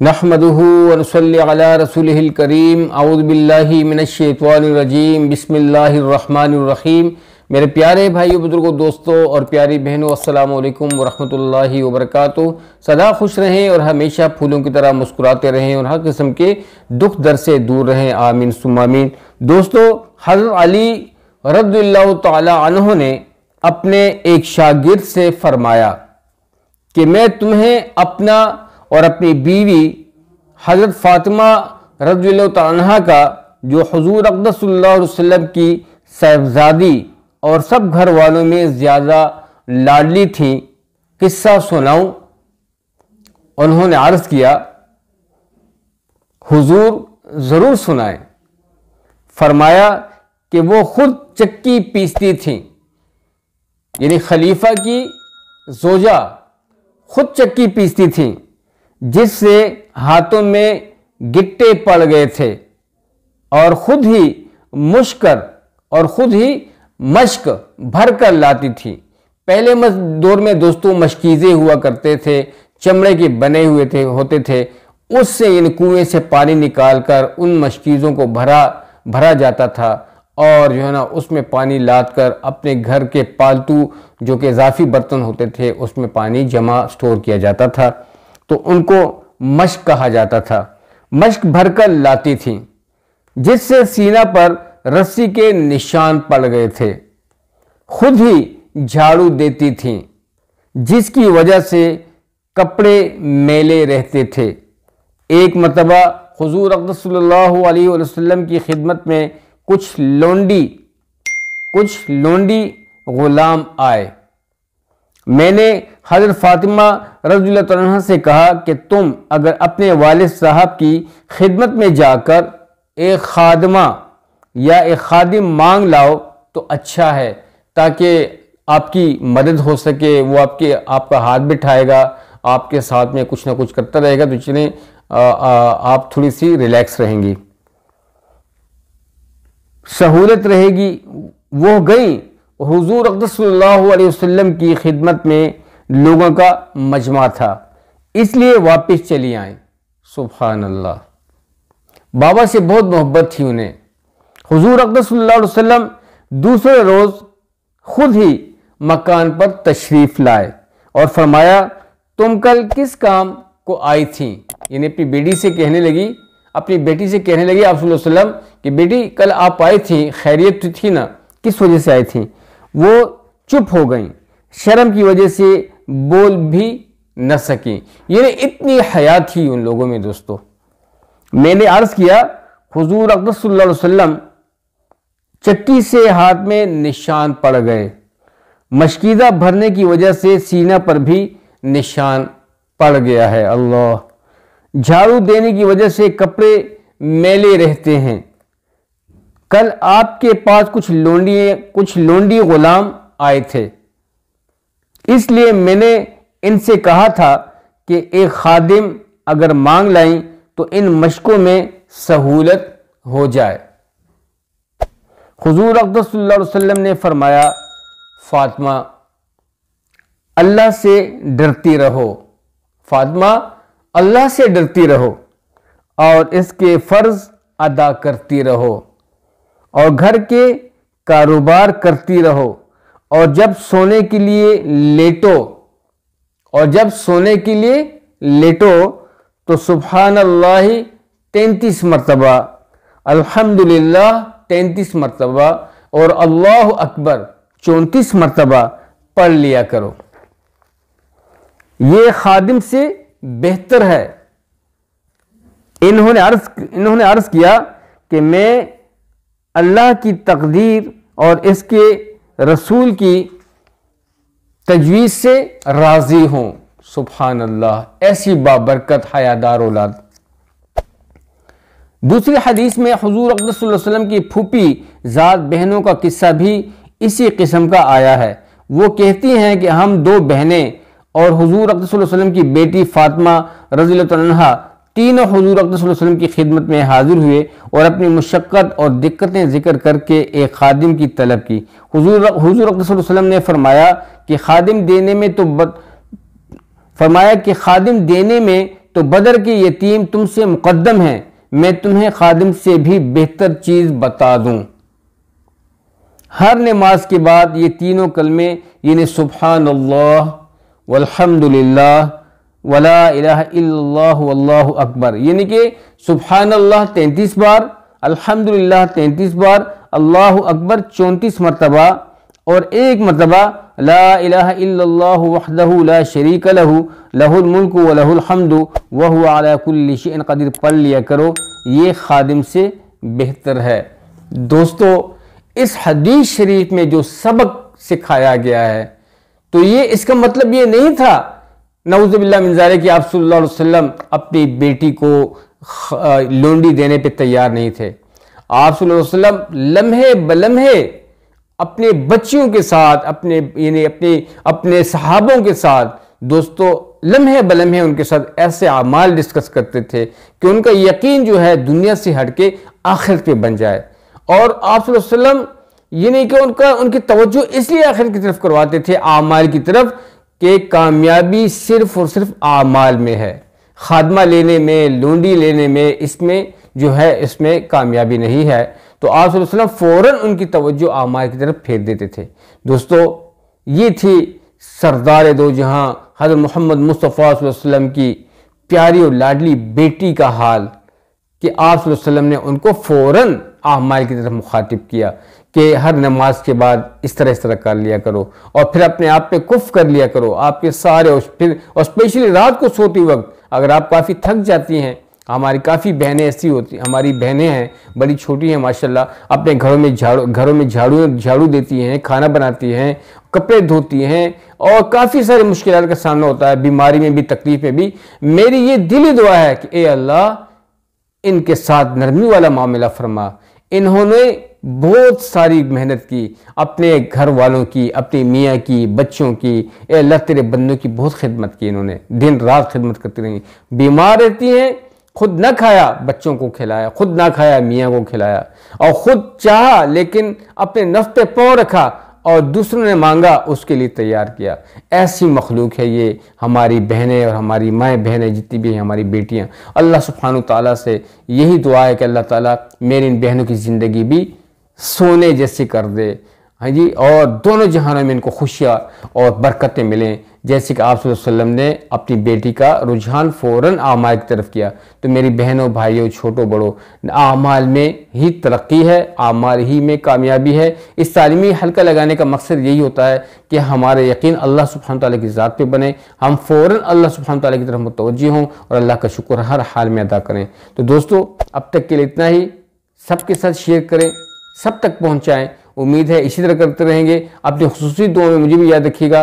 الرجيم रसूल करीम الرحمن الرحيم मेरे प्यारे भाइयों बुजुर्गों दोस्तों और प्यारी बहनों अस्सलाम वालेकुम वरहमतुल्लाहि वबरकातु सदा खुश रहें और हमेशा फूलों की तरह मुस्कुराते रहें और हर किस्म के दुख दर से दूर रहें आमीन सुमामीन दोस्तों हजरत अली तआला अनहु ने अपने एक शागिर्द से फरमाया कि मैं तुम्हें अपना और अपनी बीवी हज़रत फ़ातिमा रजील तह का जो हजूर अकदसम की साहबजादी और सब घर वालों में ज़्यादा लाडली थी किस्सा सुनाऊं उन्होंने अर्ज़ किया हुजूर ज़रूर सुनाए फरमाया कि वो खुद चक्की पीसती थी यानी खलीफा की जोजा खुद चक्की पीसती थी जिससे हाथों में गिट्टे पड़ गए थे और खुद ही मुश्कर और खुद ही मश्क भर कर लाती थी पहले दौर में दोस्तों मशकीज़े हुआ करते थे चमड़े के बने हुए थे होते थे उससे इन कुएं से पानी निकाल कर उन मशकीज़ों को भरा भरा जाता था और जो है ना उसमें पानी लाद कर अपने घर के पालतू जो कि इजाफी बर्तन होते थे उसमें पानी जमा स्टोर किया जाता था तो उनको मश्क कहा जाता था मश्क भरकर लाती थी जिससे सीना पर रस्सी के निशान पड़ गए थे खुद ही झाड़ू देती थी जिसकी वजह से कपड़े मेले रहते थे एक मरतबा हजूर अलैहि वसल्लम की खिदमत में कुछ लोंडी कुछ लोंडी ग़ुलाम आए मैंने हजरत फातिमा रजील्ला से कहा कि तुम अगर अपने वालिद साहब की खिदमत में जाकर एक खादमा या एक खादिम मांग लाओ तो अच्छा है ताकि आपकी मदद हो सके वो आपके आपका हाथ बिठाएगा आपके साथ में कुछ ना कुछ करता रहेगा तो चले आप थोड़ी सी रिलैक्स रहेंगी सहूलत रहेगी वो गई हजूर वसल्लम की खिदमत में लोगों का मजमा था इसलिए वापस चली आए सुबहान अल्लाह बाबा से बहुत मोहब्बत थी उन्हें हजूर वसल्लम दूसरे रोज़ खुद ही मकान पर तशरीफ़ लाए और फरमाया तुम कल किस काम को आई थी यानी अपनी बेटी से कहने लगी अपनी बेटी से कहने लगी आप कि बेटी कल आप आई थी खैरियत तो थी ना किस वजह से आई थी वो चुप हो गई शर्म की वजह से बोल भी न सकें यानी इतनी हया थी उन लोगों में दोस्तों मैंने अर्ज़ किया हजूर अकबर वसल्लम चक्की से हाथ में निशान पड़ गए मशकीदा भरने की वजह से सीना पर भी निशान पड़ गया है अल्लाह झाड़ू देने की वजह से कपड़े मेले रहते हैं कल आपके पास कुछ लोंडिये कुछ लोंडी गुलाम आए थे इसलिए मैंने इनसे कहा था कि एक खादिम अगर मांग लाएं तो इन मशकों में सहूलत हो जाए हजूर अकदर वसल्लम ने फरमाया फातिमा अल्लाह से डरती रहो फातिमा अल्लाह से डरती रहो और इसके फ़र्ज़ अदा करती रहो और घर के कारोबार करती रहो और जब सोने के लिए लेटो और जब सोने के लिए लेटो तो सुबहान अल्लाह तैंतीस मरतबा अल्हम्दुलिल्लाह तैंतीस मरतबा और अल्लाह अकबर चौंतीस मरतबा पढ़ लिया करो ये खादिम से बेहतर है इन्होंने अर्ज इन्होंने अर्ज किया कि मैं अल्लाह की तकदीर और इसके रसूल की तजवीज़ से राज़ी हों सुबहान अल्लाह ऐसी बाबरकत हयादार औलाद दूसरी हदीस में हजूर अकदम की फूपी ज़ात बहनों का किस्सा भी इसी किस्म का आया है वो कहती हैं कि हम दो बहनें और हजूर अकदम की बेटी फ़ातिमा रजील्हा तीनों हजूर अकदम की खिदमत में हाजिर हुए और अपनी मशक्क़त और दिक्कतें जिक्र करके एक खादिम की तलब की हजूर हजूर अकदम ने फरमाया कि खादिम देने में तो बद फरमाया कि खादिम देने में तो बदर के यतीम तुमसे मुकदम हैं मैं तुम्हें खादिम से भी बेहतर चीज़ बता दूँ हर नमाज के बाद ये तीनों कलमे यानी सुबहान अल्लाह वला अल्लाह अकबर यानी कि सुबहान अल्लाह तैंतीस बार अल्हम्दुलिल्लाह तैंतीस बार अल्लाह अकबर चौंतीस मरतबा और एक मरतबा ला ला शरीक लहू लहुल मुल्क व लहुलहमद वह अलाकुल्लिशन कदर पढ़ लिया करो ये खादिम से बेहतर है दोस्तों इस हदीस शरीफ में जो सबक सिखाया गया है तो ये इसका मतलब ये नहीं था नवज़बिल्ला मिनज़ार कि आप वसल्लम अपनी बेटी को लोंडी देने पे तैयार नहीं थे आप वसल्लम लम्हे बलम्हे अपने बच्चियों के साथ अपने यानी अपने अपने सहाबों के साथ दोस्तों लम्हे बलम्हे उनके साथ ऐसे अमाल डिस्कस करते थे कि उनका यकीन जो है दुनिया से हट के आखिर पे बन जाए और आप वसल्लम ये नहीं कि उनका उनकी तवज्जो इसलिए आखिर की तरफ करवाते थे आमाल की तरफ कि कामयाबी सिर्फ और सिर्फ आमाल में है खादमा लेने में लूडी लेने में इसमें जो है इसमें कामयाबी नहीं है तो आप फ़ौर उनकी तवज्जो आमाल की तरफ फेंक देते थे दोस्तों ये थी सरदार दो जहाँ हजरत मोहम्मद मुस्तफ़ा वसल्लम की प्यारी और लाडली बेटी का हाल कि आप ने उनको फ़ौर आमाल की तरफ मुखातिब किया कि हर नमाज के बाद इस तरह इस तरह कर लिया करो और फिर अपने आप पे कुफ कर लिया करो आपके सारे और फिर और स्पेशली रात को सोते वक्त अगर आप काफ़ी थक जाती हैं हमारी काफ़ी बहनें ऐसी होती हमारी बहनें हैं बड़ी छोटी हैं माशाल्लाह अपने घरों में झाड़ू घरों में झाड़ू झाड़ू देती हैं खाना बनाती हैं कपड़े धोती हैं और काफ़ी सारी मुश्किल का सामना होता है बीमारी में भी तकलीफ में भी मेरी ये दिली दुआ है कि ए अल्लाह इनके साथ नरमी वाला मामला फरमा इन्होंने बहुत सारी मेहनत की अपने घर वालों की अपनी मियाँ की बच्चों की अल्लाह तेरे बंदों की बहुत खिदमत की इन्होंने दिन रात खिदमत करती रही बीमार रहती हैं खुद ना खाया बच्चों को खिलाया खुद ना खाया मियाँ को खिलाया और खुद चाहा लेकिन अपने नफ पे पाँव रखा और दूसरों ने मांगा उसके लिए तैयार किया ऐसी मखलूक है ये हमारी बहनें और हमारी माएँ बहनें जितनी भी हैं हमारी बेटियाँ अल्लाह सुबहान ताली से यही दुआ है कि अल्लाह ताली मेरी इन बहनों की ज़िंदगी भी सोने जैसे कर दे हाँ जी और दोनों जहानों में इनको खुशियाँ और बरकतें मिलें जैसे कि आप वसल्लम ने अपनी बेटी का रुझान फौरन आमाल की तरफ किया तो मेरी बहनों भाइयों छोटों बड़ों आमाल में ही तरक्की है आमाल ही में कामयाबी है इस तालीमी हल्का लगाने का मकसद यही होता है कि हमारे यकीन अल्लाह सुबहान ताली की ज़ात पर बने हम फ़ौर अल्लाह सुबहान ताली की तरफ मुतवजह हों और अल्लाह का शुक्र हर हाल में अदा करें तो दोस्तों अब तक के लिए इतना ही सबके साथ शेयर करें सब तक पहुँचाएँ उम्मीद है इसी तरह करते रहेंगे अपनी खसूसी दुआ में मुझे भी याद रखिएगा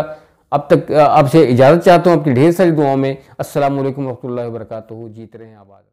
अब तक आपसे इजाज़त चाहता हूँ आपकी ढेर सारी दुआओं में असल वरहमल वरक जीत रहे हैं आबाद